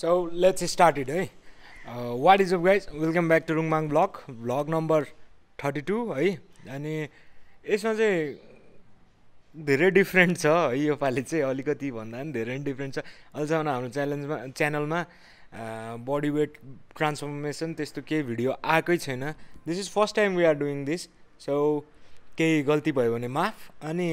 So let's started है है what is is welcome welcome back to रुङमाङ block block number thirty two है अनि यसमा चाहिँ धेरै डिफ्रेन्ट छ है eh? योपालि चाहिँ अलिकति भन्दा पनि धेरै नै डिफ्रेन्ट छ अहिलेसम्म हाम्रो च्यालेन्जमा च्यानलमा बडी वेट ट्रान्सफर्मेसन त्यस्तो केही भिडियो आएकै छैन this is first time we are doing this so केही गल्ती भयो भने माफ अनि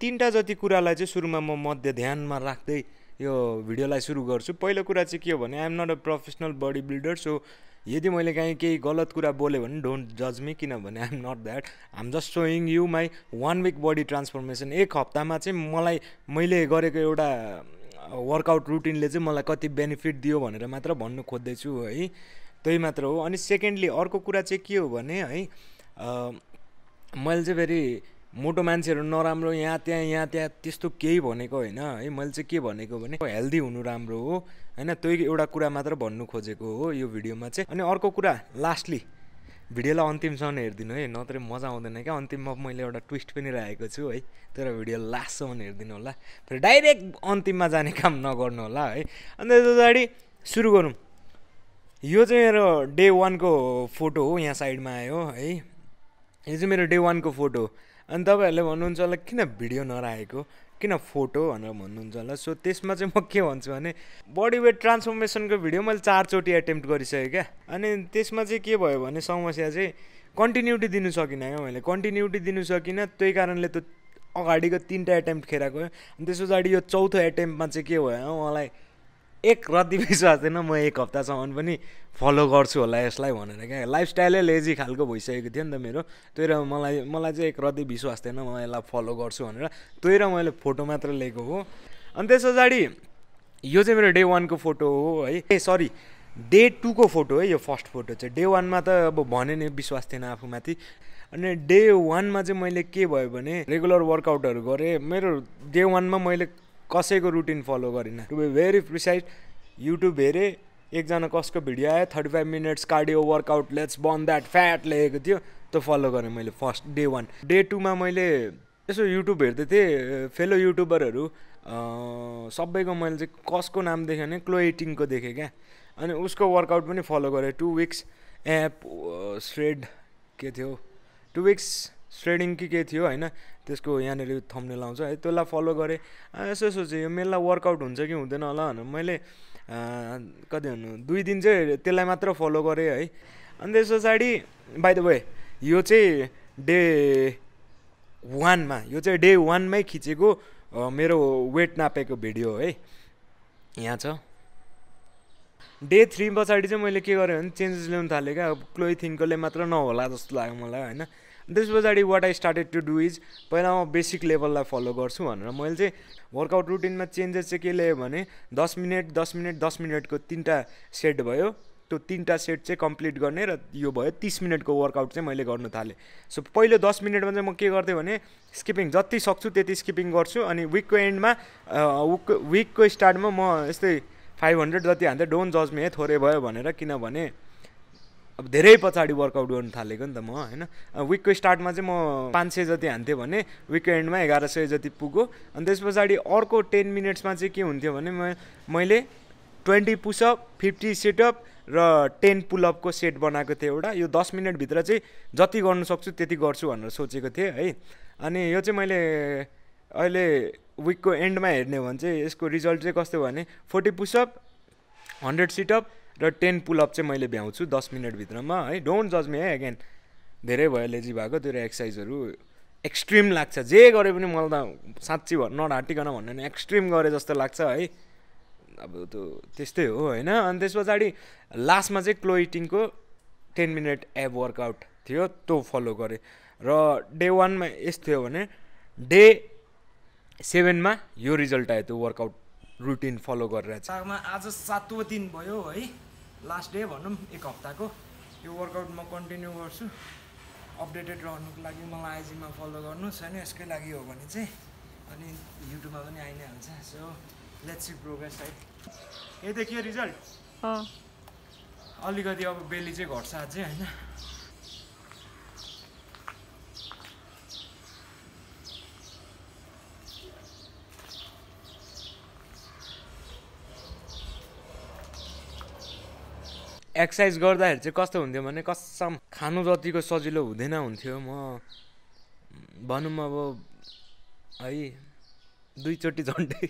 तिनवटा जति कुरालाई चाहिँ सुरुमा म मध्य ध्यानमा राख्दै यो भिडियोलाई सुरु गर्छु पहिलो कुरा चाहिँ के हो भने I'm not a professional body builder so यदि मैले काहीँ केही गलत कुरा बोलेँ भने डोन्ट जज मी किनभने I'm not that am just saying you my one week body transformation एक हप्तामा चाहिँ मलाई मैले गरेको एउटा वर्कआउट रुटिनले चाहिँ मलाई कति बेनिफिट दियो भनेर मात्र भन्नु खोज्दैछु है त्यही मात्र हो अनि सेकेन्डली अर्को कुरा चाहिँ के हो भने है मैले चाहिँ फेरि मोटो मान्छेहरू नराम्रो यहाँ त्यहाँ यहाँ त्यहाँ त्यस्तो केही भनेको होइन है मैले चाहिँ के भनेको भने हेल्दी हुनु राम्रो हो होइन त्यही एउटा कुरा मात्र भन्नु खोजेको हो यो भिडियोमा चाहिँ अनि अर्को कुरा लास्टली भिडियोलाई अन्तिमसम्म हेरिदिनु है नत्र मजा आउँदैन क्या अन्तिममा मैले एउटा ट्विस्ट पनि राखेको छु है तर भिडियो लास्टसम्म हेरिदिनु होला फेरि डाइरेक्ट अन्तिममा जाने काम नगर्नु होला है अन्त त्यस पछाडि सुरु गरौँ यो चाहिँ मेरो डे वानको फोटो हो यहाँ साइडमा आयो है यो चाहिँ मेरो डे वानको फोटो हो अनि तपाईँहरूले भन्नुहुन्छ होला किन भिडियो नराखेको किन फोटो भनेर भन्नुहुन्छ होला सो त्यसमा चाहिँ म के भन्छु भने बडी वेट ट्रान्सफर्मेसनको भिडियो मैले चारचोटि एटेम्प्ट गरिसकेँ क्या अनि त्यसमा चाहिँ के भयो भने समस्या चाहिँ कन्टिन्युटी दिनु सकिनँ क्या मैले कन्टिन्युटी दिनु सकिनँ त्यही कारणले त्यो अगाडिको तिनवटा एटेम्प्ट खेराएको अनि त्यस पछाडि यो चौथो एटेम्प्टमा चाहिँ के भयो मलाई एक रत्ति विश्वास थिएन म एक हप्तासम्म पनि फलो गर्छु होला यसलाई भनेर क्या लाइफस्टाइलै लेजी खालको भइसकेको थियो नि त मेरो त्यही र मलाई मलाई चाहिँ एक रत्ति विश्वास थिएन म यसलाई फलो गर्छु भनेर त्यही र मैले फोटो मात्र लिएको हो अनि त्यस पछाडि यो चाहिँ मेरो डे वानको फोटो हो है ए सरी डे टूको फोटो है यो फर्स्ट फोटो चाहिँ डे वानमा त अब भने नि विश्वास थिएन आफूमाथि अनि डे वानमा चाहिँ मैले के भयो भने रेगुलर वर्कआउटहरू गरेँ मेरो डे वानमा मैले कसैको रुटिन फलो गरिनँ to be very precise YouTube हेरेँ एकजना कसको भिडियो आयो thirty five minutes cardio workout let's burn that fat लेखेको थियो त्यो फलो गरेँ मैले फर्स्ट डे वान डे टूमा मैले यसो युट्युब हेर्दै थिएँ फेलो युट्युबरहरू सबैको मैले चाहिँ कसको नाम देखेँ भने क्लोइटिङको देखेँ क्या अनि उसको वर्कआउट पनि फलो गरेँ टु विक्स एप स्ट्रेड के थियो टु विक्स स्ट्रेडिङ कि के थियो होइन त्यसको यहाँनिर थम्ने लाउँछ है त्यसलाई फलो गरेँ यसो सोचेँ यो मेललाई वर्कआउट हुन्छ कि हुँदैन होला भनेर मैले कति भन्नु दुई दिन चाहिँ त्यसलाई मात्र फलो गरेँ है अनि त्यस पछाडि बाई द वे यो चाहिँ डे वानमा यो चाहिँ डे वानमै खिचेको मेरो वेट नापेको भिडियो है यहाँ छ डे थ्री पछाडि चाहिँ मैले के गरेँ भने चेन्जेस ल्याउनु थालेँ क्या अब क्लोइथिङकोले मात्र नहोला जस्तो लाग्यो मलाई होइन त्यस पछाडि what I started to do is पहिला म बेसिक लेभललाई फलो गर्छु भनेर मैले चाहिँ वर्कआउट रुटिनमा चेन्जेस चाहिँ के ल्याएँ भने दस मिनट दस मिनट दस मिनटको तिनवटा सेट भयो त्यो तिनवटा सेट चाहिँ कम्प्लिट गर्ने र यो भयो तिस मिनटको वर्कआउट चाहिँ मैले गर्नु थालेँ सो पहिलो दस मिनटमा चाहिँ म के गर्थेँ भने स्किपिङ जति सक्छु त्यति स्किपिङ गर्छु अनि विकको एन्डमा विक विकको स्टार्टमा म यस्तै फाइभ हन्ड्रेड जति हान्थेँ डोन्ट जज मे थोरै भयो भनेर किनभने अब धेरै पछाडि वर्कआउट गर्नु थालेको नि त म होइन विकको स्टार्टमा चाहिँ म पाँच सय जति हान्थेँ भने विकको एन्डमा एघार सय जति पुग्यो अनि त्यस पछाडि अर्को टेन मिनट्समा चाहिँ के हुन्थ्यो भने म मैले ट्वेन्टी पुसअप फिफ्टी सेटअप र टेन पुलअपको सेट बनाएको थिएँ एउटा यो दस मिनटभित्र चाहिँ जति गर्नु सक्छु त्यति गर्छु भनेर सोचेको थिएँ है अनि यो चाहिँ मैले अहिले विकको एन्डमा हेर्ने हो भने चाहिँ यसको रिजल्ट चाहिँ कस्तो भने फोर्टी पुसअप हन्ड्रेड सिटअप र टेन पुलअप चाहिँ मैले भ्याउँछु दस मिनटभित्रमा है डोन्ट जज मी है अगेन धेरै भयो लेजी भएको त्यो एक्सर्साइजहरू एक्सट्रिम लाग्छ जे गरे पनि मलाई त साँच्ची भन् नढाँटिकन भन्नु भने एक्सट्रिम गरे जस्तो लाग्छ है अब त्यो त्यस्तै हो होइन अनि त्यस पछाडि लास्टमा चाहिँ क्लोइटिङको टेन मिनट एब वर्कआउट थियो त्यो फलो गरेँ र डे वानमा यस्तो थियो भने डे सेभेनमा यो रिजल्ट आयो त्यो वर्कआउट रुटिन फलो गरेर आज सातौँ दिन भयो है लास्ट डे भनौँ एक हप्ताको यो वर्कआउट म कन्टिन्यू गर्छु अपडेटेड रहनुको लागि मलाई आइजीमा फलो गर्नुहोस् होइन यसकै लागि हो भने चाहिँ अनि युट्युबमा पनि आइ नै हुन्छ सो लेट्स सी प्रोग्रेस है यही देखियो रिजल्ट अलिकति अब बेली चाहिँ घट्छ अझै होइन एक्सर्साइज गर्दाखेरि चाहिँ कस्तो हुन्थ्यो भने कसम खानु जतिको सजिलो हुँदैन हुन्थ्यो म भनौँ अब है दुईचोटि झन्डै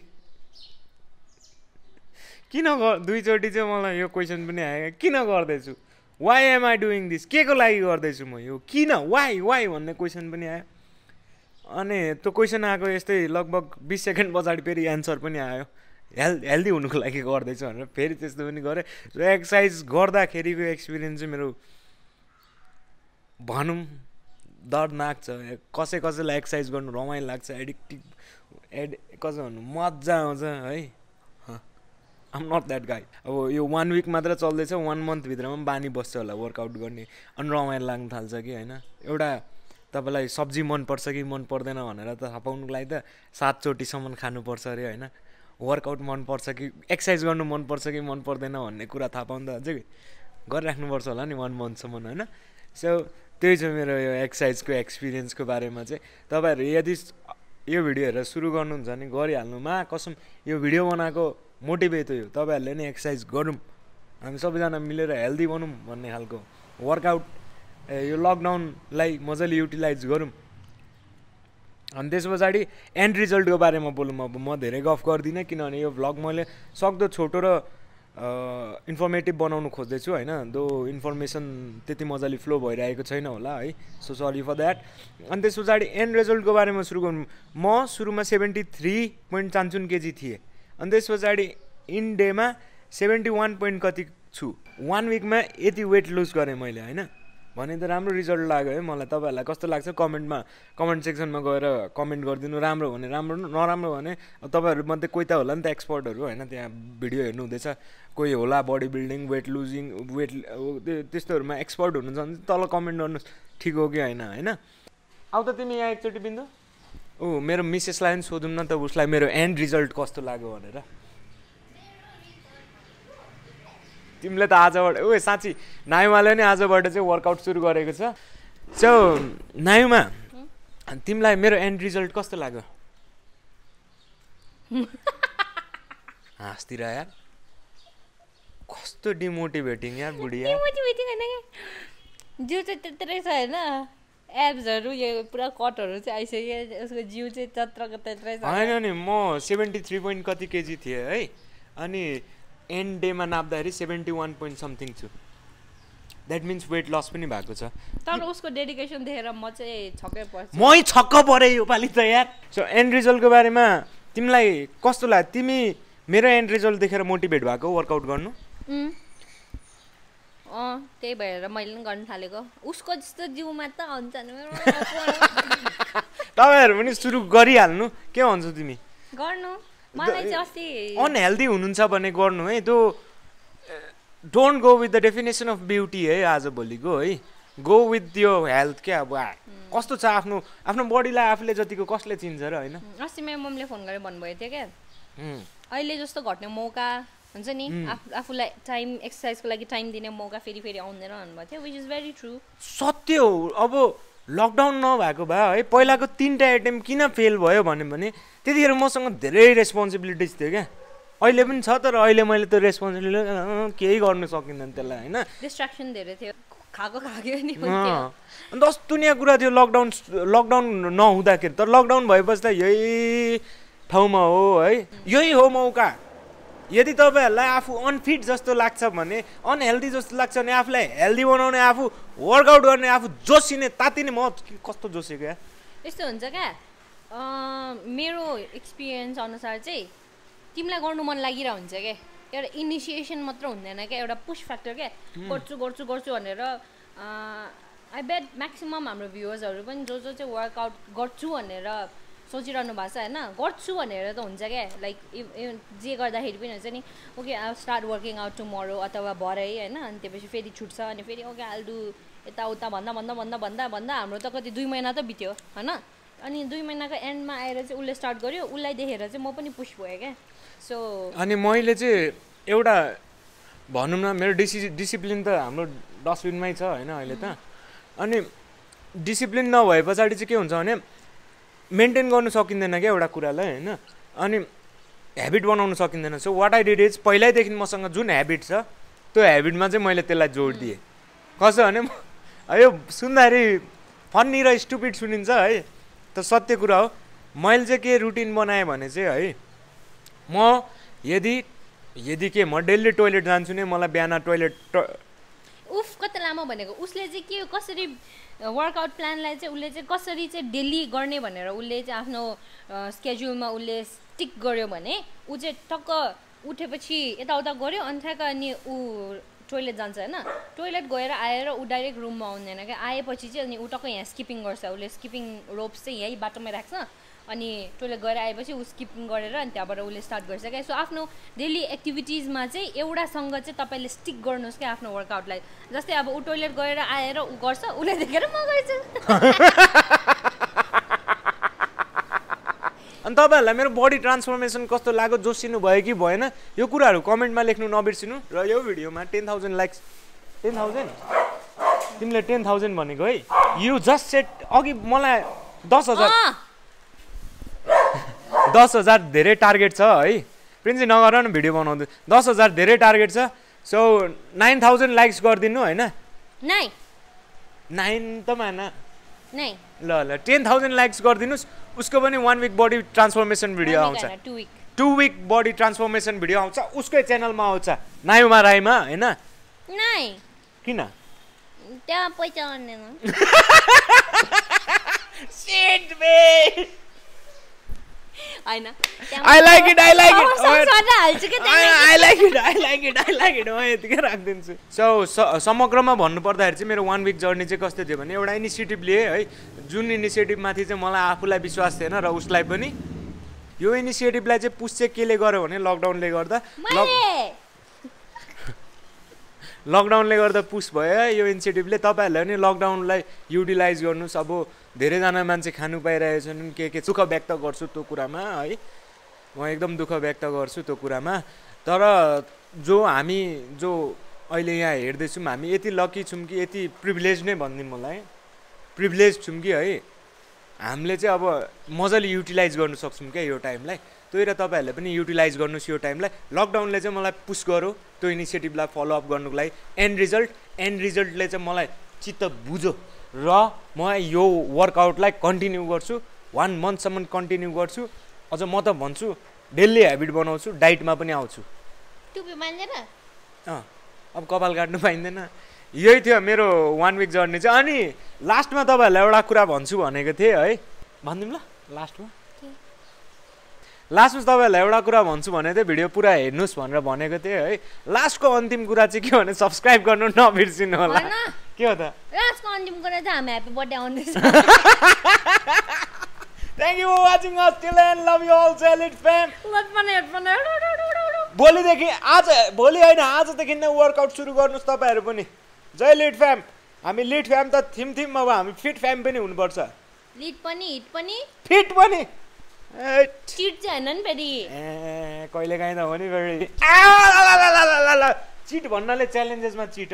किन दुईचोटि चाहिँ मलाई यो क्वेसन पनि आयो किन गर्दैछु why am I doing this के को लागि गर्दैछु म यो किन वाइ वाइ भन्ने क्वेसन पनि आयो अनि त्यो क्वेसन आएको यस्तै लगभग बिस सेकेन्ड पछाडि फेरि एन्सर पनि आयो हेल्थ हेल्दी हुनुको लागि गर्दैछु भनेर फेरि त्यस्तो पनि गरेँ र एक्सर्साइज गर्दाखेरिको एक्सपिरियन्स चाहिँ मेरो भनौँ दर्दनाक छ कसै कसैलाई एक्सर्साइज गर्नु रमाइलो लाग्छ एडिक्टिभ एड कसो भन्नु मजा आउँछ है आम नट द्याट गाई अब यो वान विक मात्र चल्दैछ वान मन्थभित्रमा पनि बानी बस्छ होला वर्कआउट गर्ने अनि रमाइलो लाग्नु थाल्छ कि होइन एउटा तपाईँलाई सब्जी मनपर्छ कि मन पर्दैन भनेर त थाहा पाउनुको लागि त सातचोटिसम्म खानुपर्छ अरे होइन वर्कआउट मनपर्छ कि एक्सर्साइज गर्नु मनपर्छ कि मन पर्दैन भन्ने कुरा थाहा पाउँदा हुन्छ कि गरिराख्नुपर्छ होला नि वान मन्थसम्म होइन सो त्यही छ मेरो यो एक्सर्साइजको एक्सपिरियन्सको बारेमा चाहिँ तपाईँहरू यदि यो भिडियो हेरेर सुरु गर्नुहुन्छ भने गरिहाल्नुमा कसम यो भिडियो बनाएको मोटिभेट त्यही हो तपाईँहरूले नै एक्सर्साइज गरौँ हामी सबैजना मिलेर हेल्दी बनौँ भन्ने खालको वर्कआउट यो लकडाउनलाई मजाले युटिलाइज गरौँ अनि त्यस पछाडि एन्ड रिजल्टको बारेमा बोलौँ अब म धेरै गफ गर्दिनँ किनभने यो भ्लग मैले सक्दो छोटो र इन्फर्मेटिभ बनाउनु खोज्दैछु होइन दो इन्फर्मेसन त्यति मजाले फ्लो भइरहेको छैन होला है सो सरी फर द्याट अनि त्यस पछाडि एन्ड रिजल्टको बारेमा सुरु गर्नु म सुरुमा सेभेन्टी थ्री पोइन्ट चान्चुन केजी थिएँ अनि त्यस पछाडि इन डेमा सेभेन्टी वान पोइन्ट कति छु वान विकमा यति वेट लुज गरेँ मैले होइन भने त राम्रो रिजल्ट लाग्यो है मलाई तपाईँहरूलाई कस्तो लाग्छ कमेन्टमा कमेन्ट सेक्सनमा गएर कमेन्ट गरिदिनु राम्रो भने राम्रो नराम्रो भने तपाईँहरूमध्ये कोही त होला नि त एक्सपर्टहरू होइन त्यहाँ भिडियो हेर्नु हुँदैछ कोही होला body building weight losing weight त्यस्तोहरूमा एक्सपर्ट हुनुहुन्छ भने तल कमेन्ट गर्नुहोस् ठिक हो कि होइन होइन आउ त तिमी यहाँ एकचोटि बिन्दु ऊ मेरो मिसेसलाई पनि सोधौँ न त उसलाई मेरो एन्ड रिजल्ट कस्तो लाग्यो भनेर तिमीले त आजबाट ओ साँच्ची नायुमाले नै आजबाट चाहिँ वर्कआउट सुरु गरेको छ सो नायुमा तिमीलाई मेरो एन्ड रिजल्ट कस्तो लाग्यो हाँसतिर यार कस्तो डिमोटिभेटिङ यार बुढी डिमोटिभेटिङ होइन जिउ चाहिँ त्यत्रै छ होइन एब्सहरू यो पुरा कटहरू चाहिँ आइसक्यो उसको जिउ चाहिँ तत्रको त्यत्रै छ होइन नि म सेभेन्टी थ्री पोइन्ट कति केजी थिएँ है अनि एन्ड डेमा नाप्दाखेरि सेभेन्टी वान पोइन्ट समथिङ छु द्याट मिन्स वेट लस पनि भएको छ तर उसको डेडिकेसन देखेर म चाहिँ छक्कै मै छक्क परेँ पालि त यार सो एन्ड रिजल्टको बारेमा तिमीलाई कस्तो लाग्यो तिमी मेरो एन्ड रिजल्ट देखेर मोटिभेट भएको वर्कआउट गर्नु अँ त्यही भएर मैले पनि गर्नु थालेको उसको जस्तो जिउमा त हुन्छ तपाईँहरू पनि सुरु गरिहाल्नु के भन्छौ तिमी गर्नु अनहेल्दी हुनुहुन्छ भने गर्नु है त्यो don't go with the definition of beauty है आजभोलिको है गो विथ यो हेल्थ क्या अब कस्तो छ आफ्नो आफ्नो बडीलाई आफूले जतिको कसले चिन्छ र होइन अस्ति मेरो मम्मीले फोन गरेर भन्नुभएको थियो क्या अहिले जस्तो घट्ने मौका हुन्छ नि आफूलाई टाइम एक्सर्साइजको लागि टाइम दिने मौका फेरि फेरि आउँदैन भन्नुभएको थियो विच इज भेरी ट्रु सत्य हो अब लकडाउन नभएको भए है पहिलाको तिनवटा एटेम्प किन फेल भयो भन्यो भने त्यतिखेर मसँग धेरै रेस्पोन्सिबिलिटिज थियो क्या अहिले पनि छ तर अहिले मैले त्यो रेस्पोन्सिबिलिटी केही गर्नु सकिँदैन त्यसलाई होइन डिस्ट्राक्सन धेरै थियो खाएको खाएको नि अन्त दुनियाँ कुरा थियो लकडाउन लकडाउन नहुँदाखेरि तर लकडाउन भएपछि त यही ठाउँमा हो है यही हो मौका यदि तपाईँहरूलाई आफू अनफिट जस्तो लाग्छ भने अनहेल्दी जस्तो लाग्छ भने आफूलाई हेल्दी बनाउने आफू वर्कआउट गर्ने आफू जोसिने तातिने म कस्तो जोसेको या यस्तो हुन्छ क्या मेरो एक्सपिरियन्स अनुसार चाहिँ तिमीलाई गर्नु मन लागिरहेको हुन्छ क्या एउटा इनिसिएसन मात्र हुँदैन क्या एउटा पुस फ्याक्टर क्या गर्छु गर्छु गर्छु भनेर आई बेट म्याक्सिमम् हाम्रो भ्युवर्सहरू पनि जो जो चाहिँ वर्कआउट गर्छु भनेर सोचिरहनु भएको छ होइन गर्छु भनेर त हुन्छ क्या लाइक जे गर्दाखेरि पनि हुन्छ नि okay I start working out tomorrow अथवा भरे होइन अनि पछि फेरि छुट्छ अनि फेरि ओके आल्दु यताउता भन्दा भन्दा भन्दा भन्दा भन्दा हाम्रो त कति दुई महिना त बित्यो होइन अनि दुई महिनाको एन्डमा आएर चाहिँ उसले स्टार्ट गर्यो उसलाई देखेर चाहिँ म पनि पुस्ट भएँ क्या सो अनि मैले चाहिँ एउटा भनौँ न मेरो डिसि डिसिप्लिन त हाम्रो डस्टबिनमै छ होइन अहिले त अनि डिसिप्लिन नभए पछाडि चाहिँ के हुन्छ भने मेन्टेन गर्नु सकिँदैन क्या एउटा कुरालाई होइन अनि हेबिट बनाउनु सकिँदैन so what I did is पहिल्यैदेखि मसँग जुन ह्याबिट छ त्यो हेबिटमा चाहिँ मैले त्यसलाई जोड दिएँ कसो भने यो सुन्दाखेरि फन्नी र स्टुपिड सुनिन्छ है त सत्य कुरा हो मैले चाहिँ के रुटिन बनाएँ भने चाहिँ है म यदि यदि के म डेली टोइलेट जान्छु नि मलाई बिहान टोइलेट उफ कति लामो भनेको उसले चाहिँ के कसरी वर्कआउट प्लानलाई चाहिँ उसले चाहिँ कसरी चाहिँ डेली गर्ने भनेर उसले चाहिँ आफ्नो स्केड्युलमा उसले स्टिक गर्यो भने ऊ चाहिँ टक्क उठेपछि यताउता गऱ्यो अनि ठ्याक्क अनि ऊ टोइलेट जान्छ होइन टोइलेट गएर आएर ऊ डाइरेक्ट रुममा आउँदैन क्या आएपछि चाहिँ अनि ऊ टक्क यहाँ स्किपिङ गर्छ उसले स्किपिङ रोप्स चाहिँ यहीँ बाटोमै राख्छ अनि टोइलेट गएर आएपछि ऊ स्किपिङ गरेर अनि त्यहाँबाट उसले स्टार्ट गरिसक्यो सो आफ्नो डेली एक्टिभिटिजमा चाहिँ एउटासँग चाहिँ तपाईँले स्टिक गर्नुहोस् क्या आफ्नो वर्कआउटलाई जस्तै अब ऊ टोइलेट गएर आएर ऊ गर्छ उसलाई देखेर म गर्छु अनि तपाईँहरूलाई मेरो बडी ट्रान्सफर्मेसन कस्तो लाग्यो जोसिनु भयो कि भएन यो कुराहरू कमेन्टमा लेख्नु नबिर्सिनु र यो भिडियोमा ten thousand likes ten thousand तिमीले टेन थाउजन्ड भनेको है यु जस्ट सेट अघि मलाई दस हजार दस हजार धेरै टार्गेट छ है प्रिन्स नगर न भिडियो बनाउँदै दस हजार धेरै टार्गेट छ सो नाइन थाउजन्ड लाइक्स गरिदिनु होइन नाइन त मान ल ल टेन थाउजन्ड लाइक्स गरिदिनुहोस् उसको पनि one week body transformation video आउँछ two week body transformation video आउँछ उसकै च्यानलमा आउँछ नायुमा राईमा होइन किन त्यहाँ पैसा होइन I like it I like it I like it I like it I like it म यतिकै राखिदिन्छु सो समग्रमा भन्नुपर्दाखेरि चाहिँ मेरो वान विक जर्नी चाहिँ कस्तो थियो भने एउटा इनिसिएटिभ लिएँ है जुन इनिसिएटिभमाथि चाहिँ मलाई आफूलाई विश्वास थिएन र उसलाई पनि यो इनिसिएटिभलाई चाहिँ पुस चाहिँ केले गर्यो भने लकडाउनले गर्दा लकडाउनले गर्दा पुस भयो है यो इनिसिएटिभले तपाईँहरूले पनि लकडाउनलाई युटिलाइज गर्नुहोस् अब धेरैजना मान्छे खानु पाइरहेछन् के के दुःख व्यक्त गर्छु त्यो कुरामा है म एकदम दुःख व्यक्त गर्छु त्यो कुरामा तर जो हामी जो अहिले यहाँ हेर्दैछौँ हामी यति लकी छौँ कि यति प्रिभिलेज नै भनिदिउँ मलाई प्रिभिलेज छौँ कि है हामीले चाहिँ अब मजाले युटिलाइज गर्नु सक्छौँ क्या यो टाइमलाई त्यही र तपाईँहरूले पनि युटिलाइज गर्नुहोस् यो टाइमलाई लकडाउनले चाहिँ मलाई पुस गर्यो त्यो इनिसिएटिभलाई फलोअप गर्नुको लागि एन्ड रिजल्ट एन्ड रिजल्टले चाहिँ मलाई चित्त बुझो र म यो वर्कआउटलाई कन्टिन्यू गर्छु वान मन्थसम्म कन्टिन्यू गर्छु अझ म त भन्छु डेली हेबिट बनाउँछु डाइटमा पनि आउँछु अब कपाल काट्नु पाइँदैन यही थियो मेरो वान विक जर्नी चाहिँ अनि लास्टमा तपाईँहरूलाई एउटा कुरा भन्छु भनेको थिएँ है भनिदिउँ ल लास्टमा लास्टमा तपाईँहरूलाई एउटा कुरा भन्छु भने चाहिँ भिडियो पुरा हेर्नुहोस् भनेर भनेको थिएँ है लास्टको अन्तिम कुरा चाहिँ के भने सब्सक्राइब गर्नु नबिर्सिनु होला के हो त लास्टको अन्तिम कुरा चाहिँ हामी ह्याप्पी बर्थडे आउँदैछ thank you for watching us till end love you all सेलिट फेम भोलिदेखि आज भोलि होइन आजदेखि नै वर्कआउट सुरु गर्नुहोस् तपाईँहरू पनि जय लिट फ्याम हामी लिट फ्याम त थिम थिम अब हामी फिट फ्याम पनि हुनुपर्छ लिट पनि हिट पनि फिट पनि चिट कहिले काहीँ त हो नि चिट भन्नाले च्यालेन्जेसमा चिट